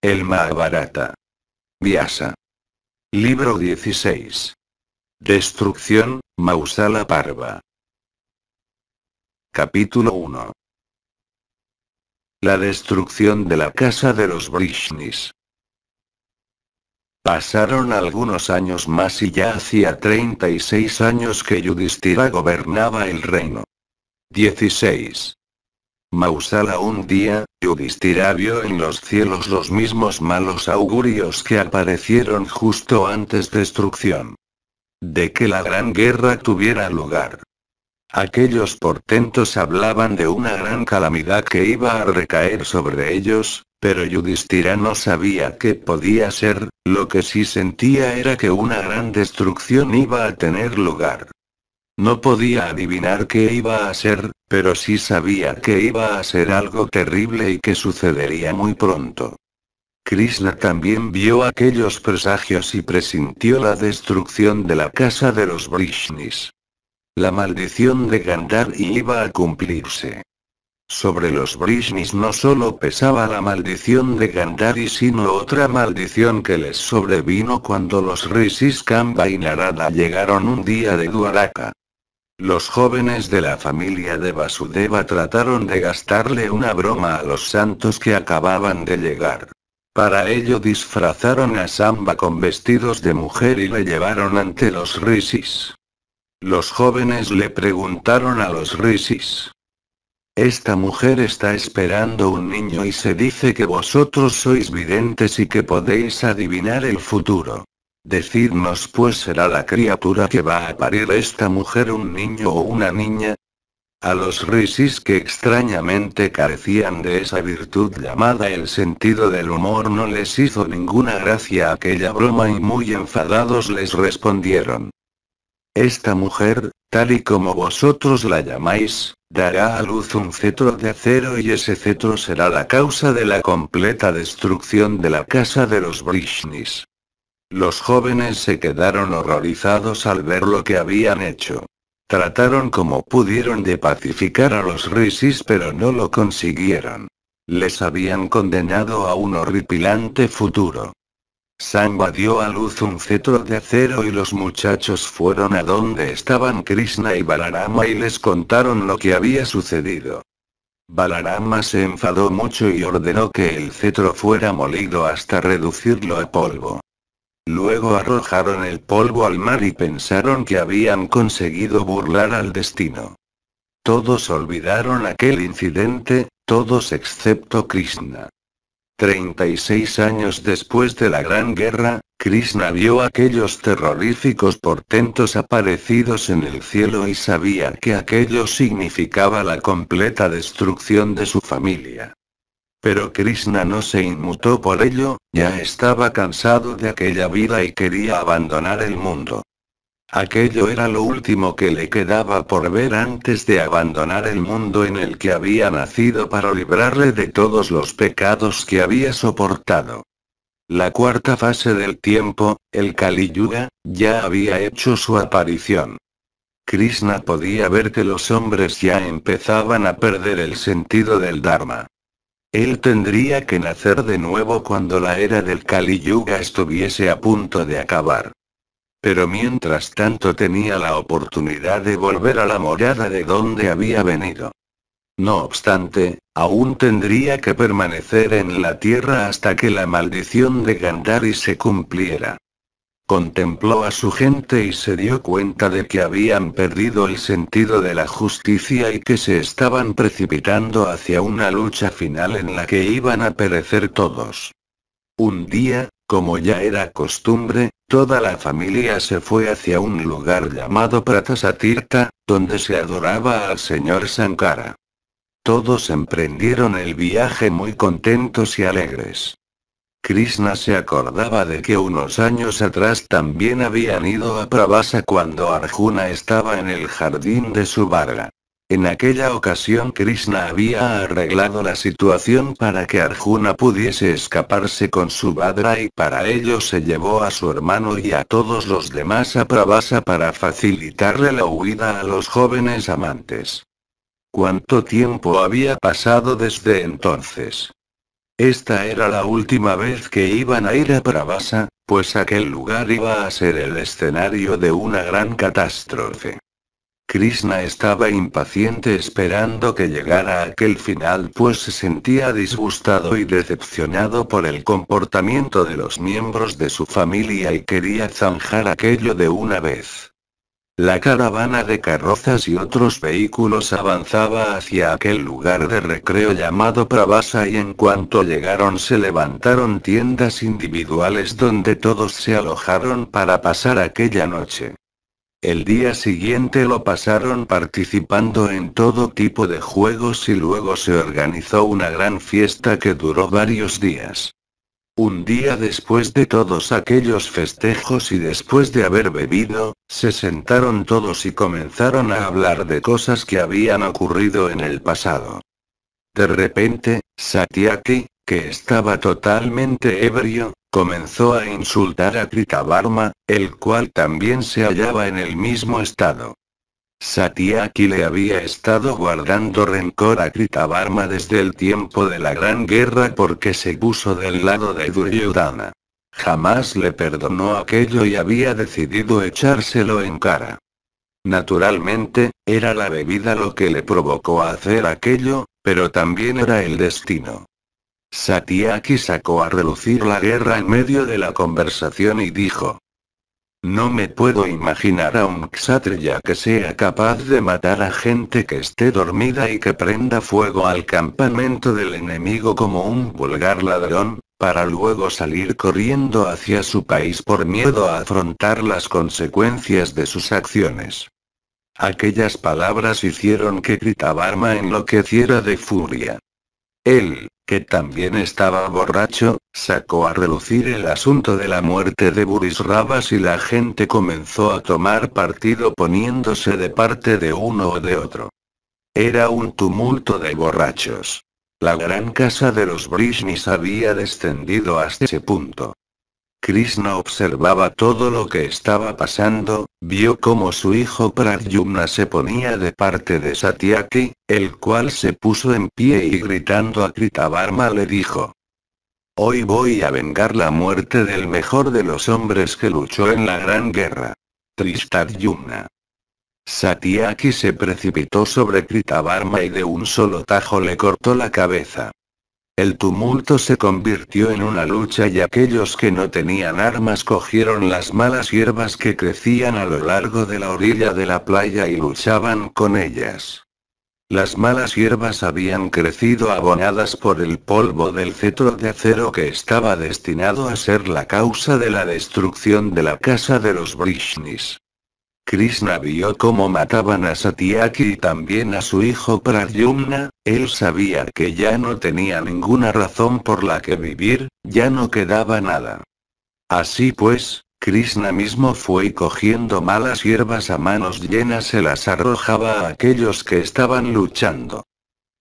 El Mahabharata. Vyasa. Libro 16. Destrucción, Mausala Parva. Capítulo 1. La destrucción de la casa de los Brishnis. Pasaron algunos años más y ya hacía 36 años que Yudhishthira gobernaba el reino. 16. Mausala un día, Yudhishthira vio en los cielos los mismos malos augurios que aparecieron justo antes destrucción. De que la gran guerra tuviera lugar. Aquellos portentos hablaban de una gran calamidad que iba a recaer sobre ellos, pero Yudhishthira no sabía qué podía ser, lo que sí sentía era que una gran destrucción iba a tener lugar. No podía adivinar qué iba a ser, pero sí sabía que iba a ser algo terrible y que sucedería muy pronto. Krishna también vio aquellos presagios y presintió la destrucción de la casa de los Brishnis. La maldición de Gandhar iba a cumplirse. Sobre los Brishnis no solo pesaba la maldición de Gandhari sino otra maldición que les sobrevino cuando los Rishis Kamba y Narada llegaron un día de Duaraka. Los jóvenes de la familia de Vasudeva trataron de gastarle una broma a los santos que acababan de llegar. Para ello disfrazaron a Samba con vestidos de mujer y le llevaron ante los risis. Los jóvenes le preguntaron a los risis. Esta mujer está esperando un niño y se dice que vosotros sois videntes y que podéis adivinar el futuro. Decidnos pues será la criatura que va a parir esta mujer un niño o una niña. A los risis que extrañamente carecían de esa virtud llamada el sentido del humor no les hizo ninguna gracia aquella broma y muy enfadados les respondieron. Esta mujer, tal y como vosotros la llamáis, dará a luz un cetro de acero y ese cetro será la causa de la completa destrucción de la casa de los Brishnis. Los jóvenes se quedaron horrorizados al ver lo que habían hecho. Trataron como pudieron de pacificar a los risis pero no lo consiguieron. Les habían condenado a un horripilante futuro. Samba dio a luz un cetro de acero y los muchachos fueron a donde estaban Krishna y Balarama y les contaron lo que había sucedido. Balarama se enfadó mucho y ordenó que el cetro fuera molido hasta reducirlo a polvo. Luego arrojaron el polvo al mar y pensaron que habían conseguido burlar al destino. Todos olvidaron aquel incidente, todos excepto Krishna. 36 años después de la Gran Guerra, Krishna vio aquellos terroríficos portentos aparecidos en el cielo y sabía que aquello significaba la completa destrucción de su familia. Pero Krishna no se inmutó por ello, ya estaba cansado de aquella vida y quería abandonar el mundo. Aquello era lo último que le quedaba por ver antes de abandonar el mundo en el que había nacido para librarle de todos los pecados que había soportado. La cuarta fase del tiempo, el Kali Yuga, ya había hecho su aparición. Krishna podía ver que los hombres ya empezaban a perder el sentido del Dharma. Él tendría que nacer de nuevo cuando la era del Kali Yuga estuviese a punto de acabar. Pero mientras tanto tenía la oportunidad de volver a la morada de donde había venido. No obstante, aún tendría que permanecer en la tierra hasta que la maldición de Gandhari se cumpliera. Contempló a su gente y se dio cuenta de que habían perdido el sentido de la justicia y que se estaban precipitando hacia una lucha final en la que iban a perecer todos. Un día, como ya era costumbre, toda la familia se fue hacia un lugar llamado Pratasatirta, donde se adoraba al señor Sankara. Todos emprendieron el viaje muy contentos y alegres. Krishna se acordaba de que unos años atrás también habían ido a Pravasa cuando Arjuna estaba en el jardín de su varga. En aquella ocasión Krishna había arreglado la situación para que Arjuna pudiese escaparse con su Badra y para ello se llevó a su hermano y a todos los demás a Pravasa para facilitarle la huida a los jóvenes amantes. ¿Cuánto tiempo había pasado desde entonces? Esta era la última vez que iban a ir a Pravasa, pues aquel lugar iba a ser el escenario de una gran catástrofe. Krishna estaba impaciente esperando que llegara aquel final pues se sentía disgustado y decepcionado por el comportamiento de los miembros de su familia y quería zanjar aquello de una vez. La caravana de carrozas y otros vehículos avanzaba hacia aquel lugar de recreo llamado Pravasa y en cuanto llegaron se levantaron tiendas individuales donde todos se alojaron para pasar aquella noche. El día siguiente lo pasaron participando en todo tipo de juegos y luego se organizó una gran fiesta que duró varios días. Un día después de todos aquellos festejos y después de haber bebido, se sentaron todos y comenzaron a hablar de cosas que habían ocurrido en el pasado. De repente, Satyaki, que estaba totalmente ebrio, comenzó a insultar a Kritavarma, el cual también se hallaba en el mismo estado. Satyaki le había estado guardando rencor a Kritabarma desde el tiempo de la Gran Guerra porque se puso del lado de Duryodhana. Jamás le perdonó aquello y había decidido echárselo en cara. Naturalmente, era la bebida lo que le provocó a hacer aquello, pero también era el destino. Satyaki sacó a relucir la guerra en medio de la conversación y dijo, no me puedo imaginar a un ya que sea capaz de matar a gente que esté dormida y que prenda fuego al campamento del enemigo como un vulgar ladrón, para luego salir corriendo hacia su país por miedo a afrontar las consecuencias de sus acciones. Aquellas palabras hicieron que Gritabarma enloqueciera de furia. Él, que también estaba borracho, sacó a relucir el asunto de la muerte de Buris Rabas y la gente comenzó a tomar partido poniéndose de parte de uno o de otro. Era un tumulto de borrachos. La gran casa de los Brishnis había descendido hasta ese punto. Krishna observaba todo lo que estaba pasando, vio como su hijo Pradyumna se ponía de parte de Satyaki, el cual se puso en pie y gritando a Kritavarma le dijo. Hoy voy a vengar la muerte del mejor de los hombres que luchó en la gran guerra. Tristadyumna. Satyaki se precipitó sobre Kritavarma y de un solo tajo le cortó la cabeza. El tumulto se convirtió en una lucha y aquellos que no tenían armas cogieron las malas hierbas que crecían a lo largo de la orilla de la playa y luchaban con ellas. Las malas hierbas habían crecido abonadas por el polvo del cetro de acero que estaba destinado a ser la causa de la destrucción de la casa de los Brishnis. Krishna vio cómo mataban a Satyaki y también a su hijo Pradyumna, él sabía que ya no tenía ninguna razón por la que vivir, ya no quedaba nada. Así pues, Krishna mismo fue cogiendo malas hierbas a manos llenas se las arrojaba a aquellos que estaban luchando.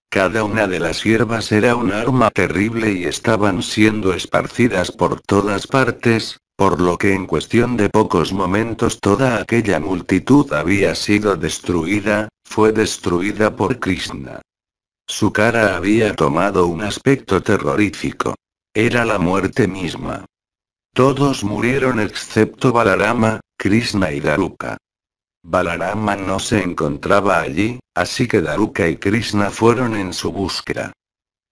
Cada una de las hierbas era un arma terrible y estaban siendo esparcidas por todas partes, por lo que en cuestión de pocos momentos toda aquella multitud había sido destruida, fue destruida por Krishna. Su cara había tomado un aspecto terrorífico. Era la muerte misma. Todos murieron excepto Balarama, Krishna y Daruka. Balarama no se encontraba allí, así que Daruka y Krishna fueron en su búsqueda.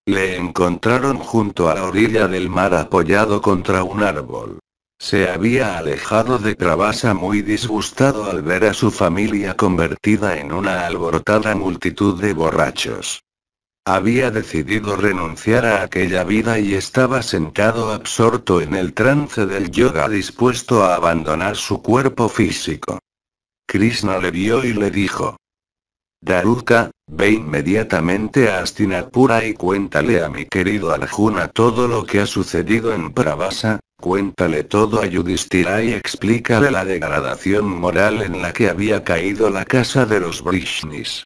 Le encontraron junto a la orilla del mar apoyado contra un árbol. Se había alejado de Pravasa muy disgustado al ver a su familia convertida en una alborotada multitud de borrachos. Había decidido renunciar a aquella vida y estaba sentado absorto en el trance del yoga dispuesto a abandonar su cuerpo físico. Krishna le vio y le dijo. Daruka, ve inmediatamente a Astinapura y cuéntale a mi querido Arjuna todo lo que ha sucedido en Pravasa, Cuéntale todo a Yudhishthira y explícale la degradación moral en la que había caído la casa de los Brishnis.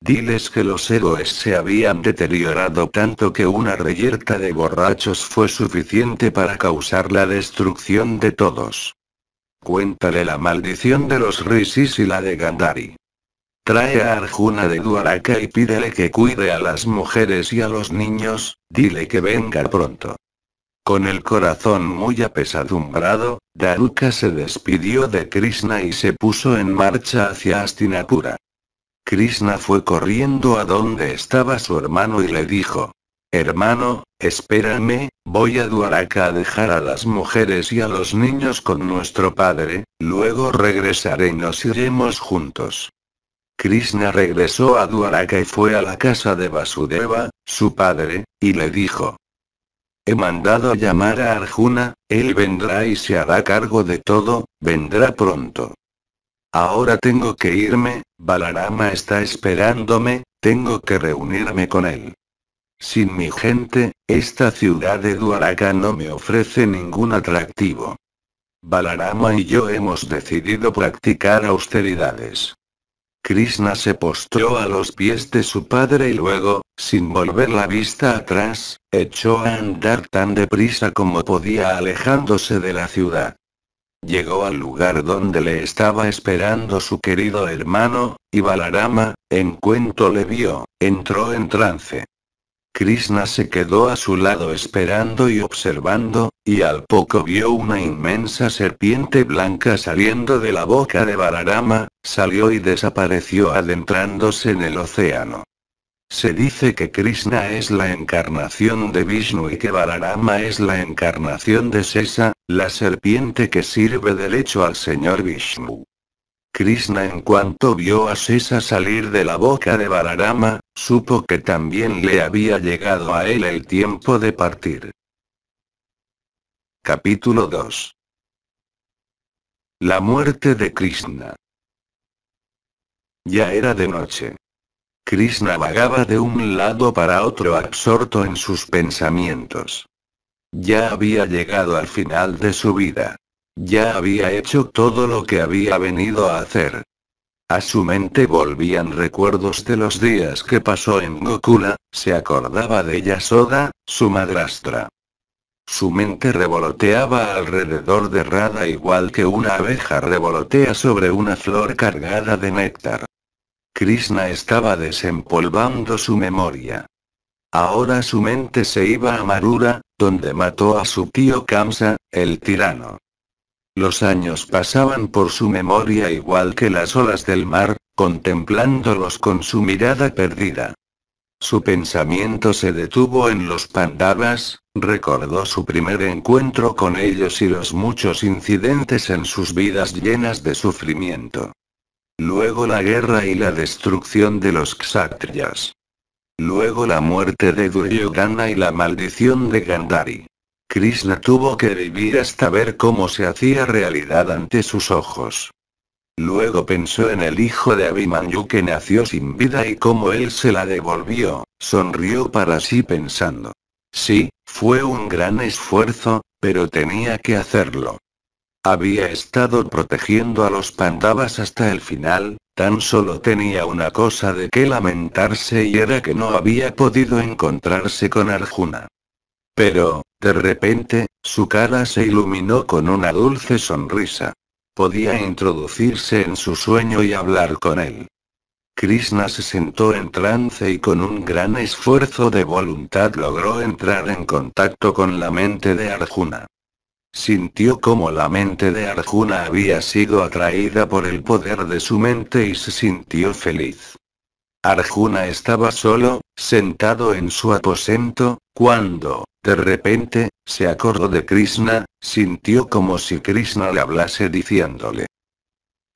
Diles que los héroes se habían deteriorado tanto que una reyerta de borrachos fue suficiente para causar la destrucción de todos. Cuéntale la maldición de los Rishis y la de Gandhari. Trae a Arjuna de Dwaraka y pídele que cuide a las mujeres y a los niños, dile que venga pronto. Con el corazón muy apesadumbrado, Daruka se despidió de Krishna y se puso en marcha hacia Astinapura. Krishna fue corriendo a donde estaba su hermano y le dijo, Hermano, espérame, voy a Dwaraka a dejar a las mujeres y a los niños con nuestro padre, luego regresaré y nos iremos juntos. Krishna regresó a Dwaraka y fue a la casa de Vasudeva, su padre, y le dijo, He mandado a llamar a Arjuna, él vendrá y se hará cargo de todo, vendrá pronto. Ahora tengo que irme, Balarama está esperándome, tengo que reunirme con él. Sin mi gente, esta ciudad de Duaraka no me ofrece ningún atractivo. Balarama y yo hemos decidido practicar austeridades. Krishna se postró a los pies de su padre y luego, sin volver la vista atrás, echó a andar tan deprisa como podía alejándose de la ciudad. Llegó al lugar donde le estaba esperando su querido hermano, y Balarama, en cuanto le vio, entró en trance. Krishna se quedó a su lado esperando y observando, y al poco vio una inmensa serpiente blanca saliendo de la boca de Balarama, salió y desapareció adentrándose en el océano. Se dice que Krishna es la encarnación de Vishnu y que Vararama es la encarnación de Sesa, la serpiente que sirve derecho al señor Vishnu. Krishna en cuanto vio a Sesa salir de la boca de Vararama, supo que también le había llegado a él el tiempo de partir. Capítulo 2 La muerte de Krishna. Ya era de noche. Krishna vagaba de un lado para otro absorto en sus pensamientos. Ya había llegado al final de su vida. Ya había hecho todo lo que había venido a hacer. A su mente volvían recuerdos de los días que pasó en Gokula, se acordaba de Yasoda, su madrastra. Su mente revoloteaba alrededor de Rada igual que una abeja revolotea sobre una flor cargada de néctar. Krishna estaba desempolvando su memoria. Ahora su mente se iba a Marura, donde mató a su tío Kamsa, el tirano. Los años pasaban por su memoria igual que las olas del mar, contemplándolos con su mirada perdida. Su pensamiento se detuvo en los pandavas, recordó su primer encuentro con ellos y los muchos incidentes en sus vidas llenas de sufrimiento. Luego la guerra y la destrucción de los Kshatriyas. Luego la muerte de Duryodhana y la maldición de Gandhari. Krishna tuvo que vivir hasta ver cómo se hacía realidad ante sus ojos. Luego pensó en el hijo de Abhimanyu que nació sin vida y cómo él se la devolvió, sonrió para sí pensando. Sí, fue un gran esfuerzo, pero tenía que hacerlo. Había estado protegiendo a los pandavas hasta el final, tan solo tenía una cosa de qué lamentarse y era que no había podido encontrarse con Arjuna. Pero, de repente, su cara se iluminó con una dulce sonrisa. Podía introducirse en su sueño y hablar con él. Krishna se sentó en trance y con un gran esfuerzo de voluntad logró entrar en contacto con la mente de Arjuna. Sintió como la mente de Arjuna había sido atraída por el poder de su mente y se sintió feliz. Arjuna estaba solo, sentado en su aposento, cuando, de repente, se acordó de Krishna, sintió como si Krishna le hablase diciéndole.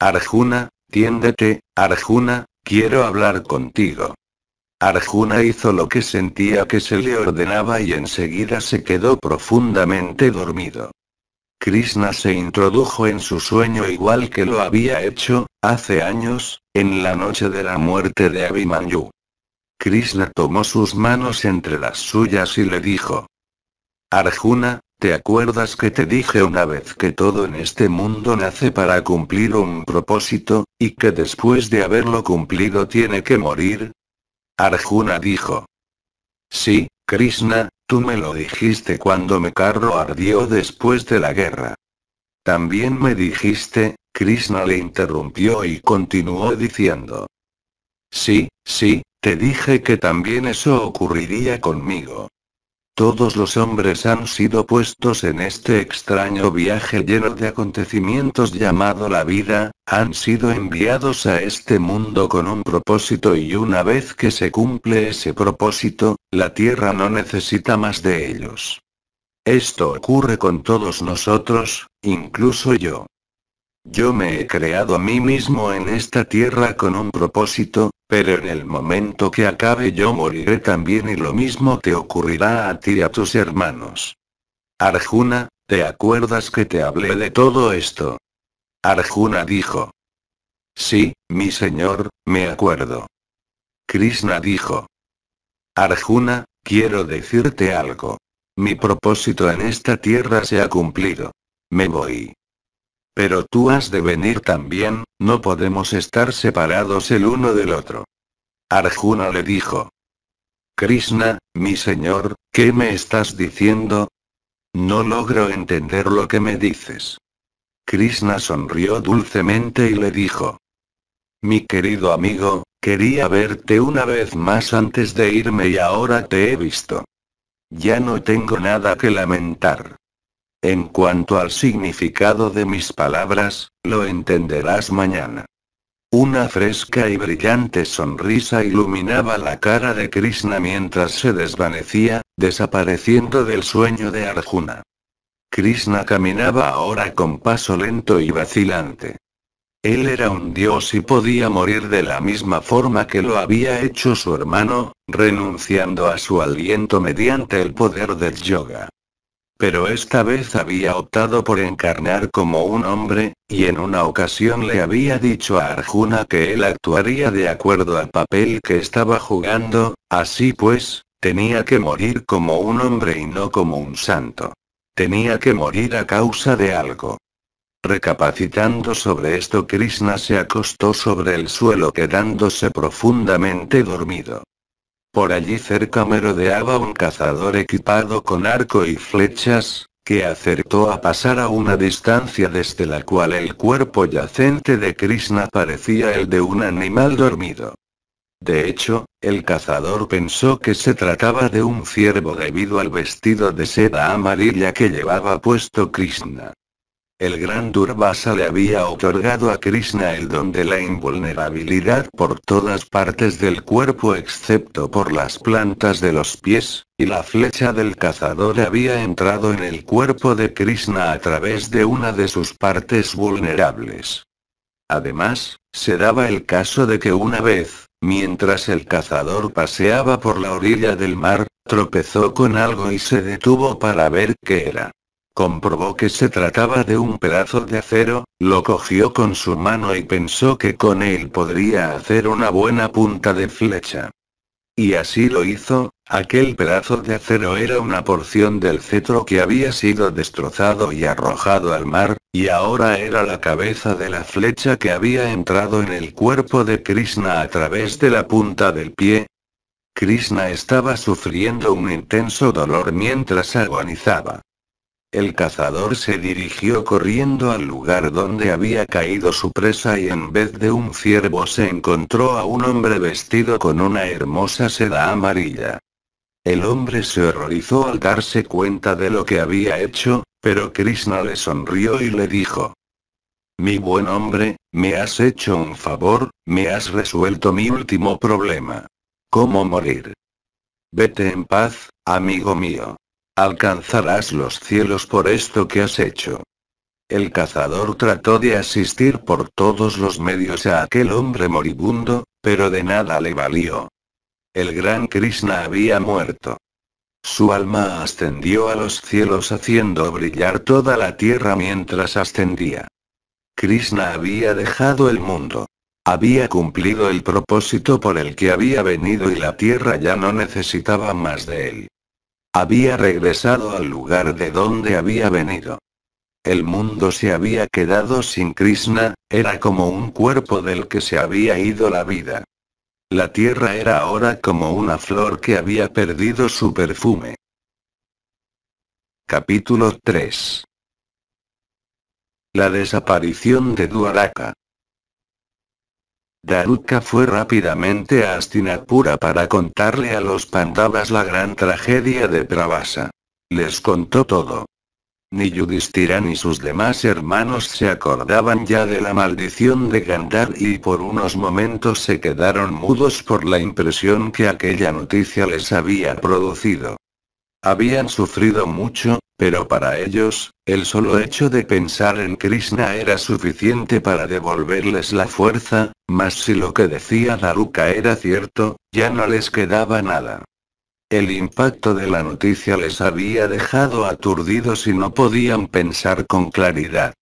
Arjuna, tiéndete, Arjuna, quiero hablar contigo. Arjuna hizo lo que sentía que se le ordenaba y enseguida se quedó profundamente dormido. Krishna se introdujo en su sueño igual que lo había hecho, hace años, en la noche de la muerte de Abhimanyu. Krishna tomó sus manos entre las suyas y le dijo. Arjuna, ¿te acuerdas que te dije una vez que todo en este mundo nace para cumplir un propósito, y que después de haberlo cumplido tiene que morir? Arjuna dijo. Sí, Krishna, tú me lo dijiste cuando mi carro ardió después de la guerra. También me dijiste, Krishna le interrumpió y continuó diciendo. Sí, sí, te dije que también eso ocurriría conmigo. Todos los hombres han sido puestos en este extraño viaje lleno de acontecimientos llamado la vida, han sido enviados a este mundo con un propósito y una vez que se cumple ese propósito, la Tierra no necesita más de ellos. Esto ocurre con todos nosotros, incluso yo. Yo me he creado a mí mismo en esta tierra con un propósito, pero en el momento que acabe yo moriré también y lo mismo te ocurrirá a ti y a tus hermanos. Arjuna, ¿te acuerdas que te hablé de todo esto? Arjuna dijo. Sí, mi señor, me acuerdo. Krishna dijo. Arjuna, quiero decirte algo. Mi propósito en esta tierra se ha cumplido. Me voy. Pero tú has de venir también, no podemos estar separados el uno del otro. Arjuna le dijo. Krishna, mi señor, ¿qué me estás diciendo? No logro entender lo que me dices. Krishna sonrió dulcemente y le dijo. Mi querido amigo, quería verte una vez más antes de irme y ahora te he visto. Ya no tengo nada que lamentar. En cuanto al significado de mis palabras, lo entenderás mañana. Una fresca y brillante sonrisa iluminaba la cara de Krishna mientras se desvanecía, desapareciendo del sueño de Arjuna. Krishna caminaba ahora con paso lento y vacilante. Él era un dios y podía morir de la misma forma que lo había hecho su hermano, renunciando a su aliento mediante el poder del yoga pero esta vez había optado por encarnar como un hombre, y en una ocasión le había dicho a Arjuna que él actuaría de acuerdo al papel que estaba jugando, así pues, tenía que morir como un hombre y no como un santo. Tenía que morir a causa de algo. Recapacitando sobre esto, Krishna se acostó sobre el suelo quedándose profundamente dormido. Por allí cerca merodeaba un cazador equipado con arco y flechas, que acertó a pasar a una distancia desde la cual el cuerpo yacente de Krishna parecía el de un animal dormido. De hecho, el cazador pensó que se trataba de un ciervo debido al vestido de seda amarilla que llevaba puesto Krishna. El gran Durvasa le había otorgado a Krishna el don de la invulnerabilidad por todas partes del cuerpo excepto por las plantas de los pies, y la flecha del cazador había entrado en el cuerpo de Krishna a través de una de sus partes vulnerables. Además, se daba el caso de que una vez, mientras el cazador paseaba por la orilla del mar, tropezó con algo y se detuvo para ver qué era. Comprobó que se trataba de un pedazo de acero, lo cogió con su mano y pensó que con él podría hacer una buena punta de flecha. Y así lo hizo, aquel pedazo de acero era una porción del cetro que había sido destrozado y arrojado al mar, y ahora era la cabeza de la flecha que había entrado en el cuerpo de Krishna a través de la punta del pie. Krishna estaba sufriendo un intenso dolor mientras agonizaba. El cazador se dirigió corriendo al lugar donde había caído su presa y en vez de un ciervo se encontró a un hombre vestido con una hermosa seda amarilla. El hombre se horrorizó al darse cuenta de lo que había hecho, pero Krishna le sonrió y le dijo. Mi buen hombre, me has hecho un favor, me has resuelto mi último problema. ¿Cómo morir? Vete en paz, amigo mío. Alcanzarás los cielos por esto que has hecho. El cazador trató de asistir por todos los medios a aquel hombre moribundo, pero de nada le valió. El gran Krishna había muerto. Su alma ascendió a los cielos haciendo brillar toda la tierra mientras ascendía. Krishna había dejado el mundo. Había cumplido el propósito por el que había venido y la tierra ya no necesitaba más de él. Había regresado al lugar de donde había venido. El mundo se había quedado sin Krishna, era como un cuerpo del que se había ido la vida. La tierra era ahora como una flor que había perdido su perfume. Capítulo 3 La desaparición de Duaraka Daruka fue rápidamente a Astinapura para contarle a los pandavas la gran tragedia de Pravasa. Les contó todo. Ni Yudhishthira ni sus demás hermanos se acordaban ya de la maldición de Gandhar y por unos momentos se quedaron mudos por la impresión que aquella noticia les había producido. Habían sufrido mucho, pero para ellos, el solo hecho de pensar en Krishna era suficiente para devolverles la fuerza, mas si lo que decía Daruka era cierto, ya no les quedaba nada. El impacto de la noticia les había dejado aturdidos y no podían pensar con claridad.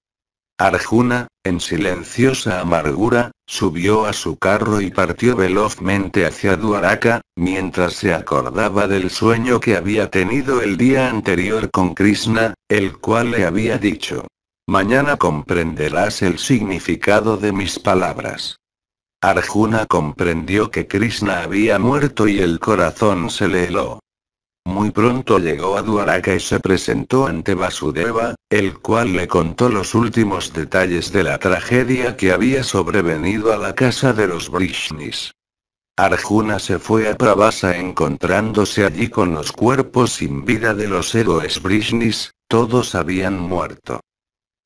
Arjuna, en silenciosa amargura, Subió a su carro y partió velozmente hacia Duaraca, mientras se acordaba del sueño que había tenido el día anterior con Krishna, el cual le había dicho. Mañana comprenderás el significado de mis palabras. Arjuna comprendió que Krishna había muerto y el corazón se le heló. Muy pronto llegó a Duaraka y se presentó ante Vasudeva, el cual le contó los últimos detalles de la tragedia que había sobrevenido a la casa de los Brishnis. Arjuna se fue a Pravasa encontrándose allí con los cuerpos sin vida de los héroes Brishnis, todos habían muerto.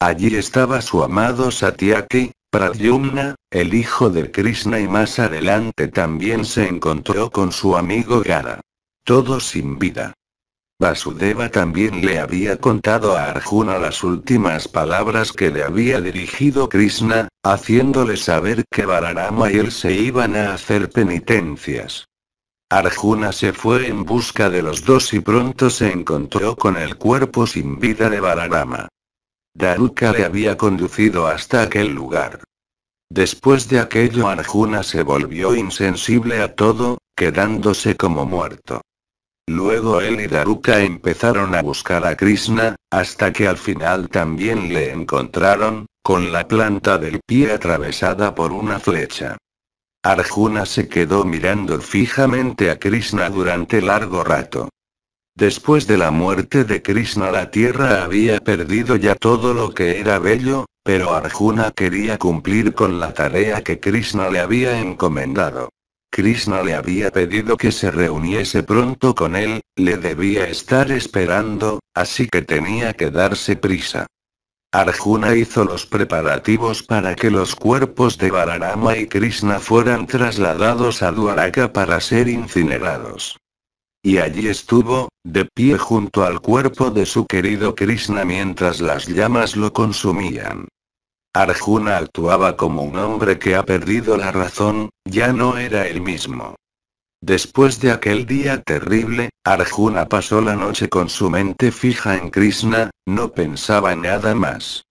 Allí estaba su amado Satyaki, Pradyumna, el hijo de Krishna y más adelante también se encontró con su amigo Gara. Todo sin vida. Vasudeva también le había contado a Arjuna las últimas palabras que le había dirigido Krishna, haciéndole saber que Vararama y él se iban a hacer penitencias. Arjuna se fue en busca de los dos y pronto se encontró con el cuerpo sin vida de Bararama. Daruka le había conducido hasta aquel lugar. Después de aquello Arjuna se volvió insensible a todo, quedándose como muerto. Luego él y Daruka empezaron a buscar a Krishna, hasta que al final también le encontraron, con la planta del pie atravesada por una flecha. Arjuna se quedó mirando fijamente a Krishna durante largo rato. Después de la muerte de Krishna la tierra había perdido ya todo lo que era bello, pero Arjuna quería cumplir con la tarea que Krishna le había encomendado. Krishna le había pedido que se reuniese pronto con él, le debía estar esperando, así que tenía que darse prisa. Arjuna hizo los preparativos para que los cuerpos de Vararama y Krishna fueran trasladados a Duaraka para ser incinerados. Y allí estuvo, de pie junto al cuerpo de su querido Krishna mientras las llamas lo consumían. Arjuna actuaba como un hombre que ha perdido la razón, ya no era el mismo. Después de aquel día terrible, Arjuna pasó la noche con su mente fija en Krishna, no pensaba nada más.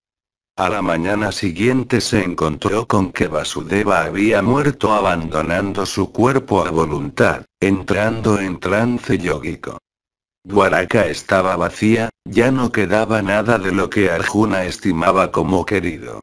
A la mañana siguiente se encontró con que Vasudeva había muerto abandonando su cuerpo a voluntad, entrando en trance yogico. Dwaraka estaba vacía, ya no quedaba nada de lo que Arjuna estimaba como querido.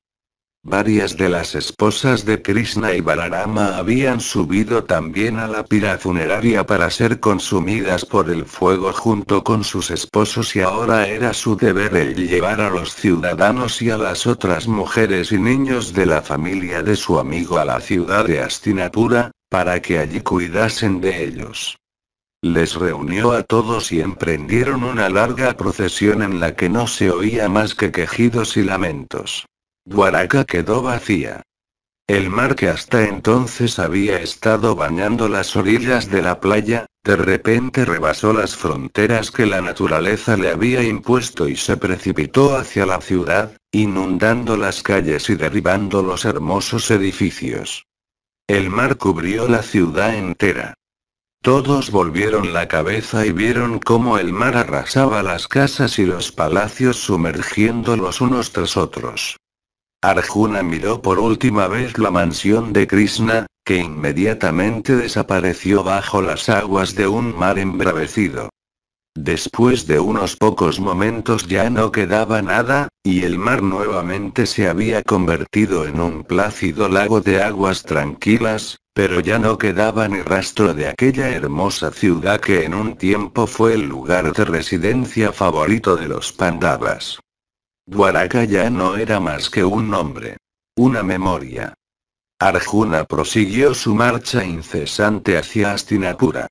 Varias de las esposas de Krishna y Balarama habían subido también a la pira funeraria para ser consumidas por el fuego junto con sus esposos y ahora era su deber el llevar a los ciudadanos y a las otras mujeres y niños de la familia de su amigo a la ciudad de Astinapura, para que allí cuidasen de ellos. Les reunió a todos y emprendieron una larga procesión en la que no se oía más que quejidos y lamentos. Guaraca quedó vacía. El mar que hasta entonces había estado bañando las orillas de la playa, de repente rebasó las fronteras que la naturaleza le había impuesto y se precipitó hacia la ciudad, inundando las calles y derribando los hermosos edificios. El mar cubrió la ciudad entera. Todos volvieron la cabeza y vieron cómo el mar arrasaba las casas y los palacios sumergiéndolos unos tras otros. Arjuna miró por última vez la mansión de Krishna, que inmediatamente desapareció bajo las aguas de un mar embravecido. Después de unos pocos momentos ya no quedaba nada, y el mar nuevamente se había convertido en un plácido lago de aguas tranquilas, pero ya no quedaba ni rastro de aquella hermosa ciudad que en un tiempo fue el lugar de residencia favorito de los pandavas. Dwaraka ya no era más que un nombre. Una memoria. Arjuna prosiguió su marcha incesante hacia Astinapura.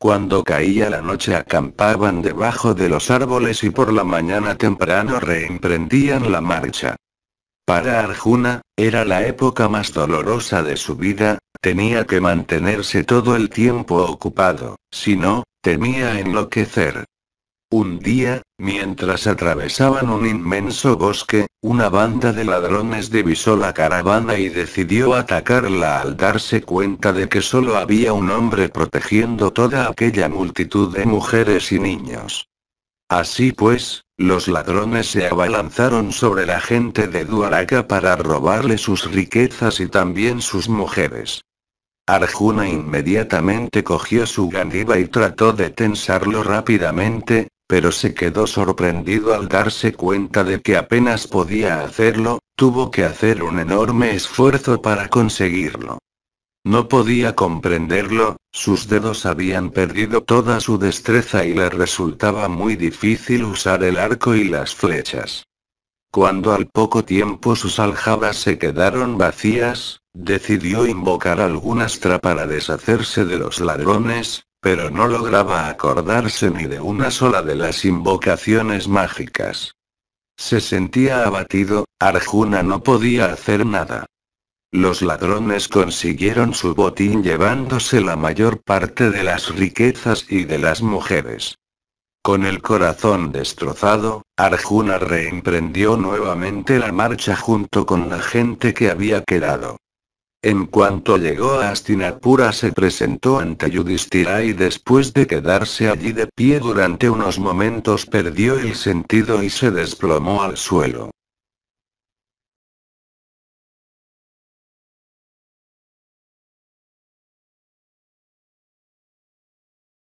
Cuando caía la noche acampaban debajo de los árboles y por la mañana temprano reemprendían la marcha. Para Arjuna, era la época más dolorosa de su vida, tenía que mantenerse todo el tiempo ocupado, si no, temía enloquecer. Un día, mientras atravesaban un inmenso bosque, una banda de ladrones divisó la caravana y decidió atacarla al darse cuenta de que solo había un hombre protegiendo toda aquella multitud de mujeres y niños. Así pues, los ladrones se abalanzaron sobre la gente de Duaraca para robarle sus riquezas y también sus mujeres. Arjuna inmediatamente cogió su gandiva y trató de tensarlo rápidamente, pero se quedó sorprendido al darse cuenta de que apenas podía hacerlo, tuvo que hacer un enorme esfuerzo para conseguirlo. No podía comprenderlo, sus dedos habían perdido toda su destreza y le resultaba muy difícil usar el arco y las flechas. Cuando al poco tiempo sus aljabas se quedaron vacías, decidió invocar algún astra para deshacerse de los ladrones, pero no lograba acordarse ni de una sola de las invocaciones mágicas. Se sentía abatido, Arjuna no podía hacer nada. Los ladrones consiguieron su botín llevándose la mayor parte de las riquezas y de las mujeres. Con el corazón destrozado, Arjuna reemprendió nuevamente la marcha junto con la gente que había quedado. En cuanto llegó a Astinapura se presentó ante Yudhishthira y después de quedarse allí de pie durante unos momentos perdió el sentido y se desplomó al suelo.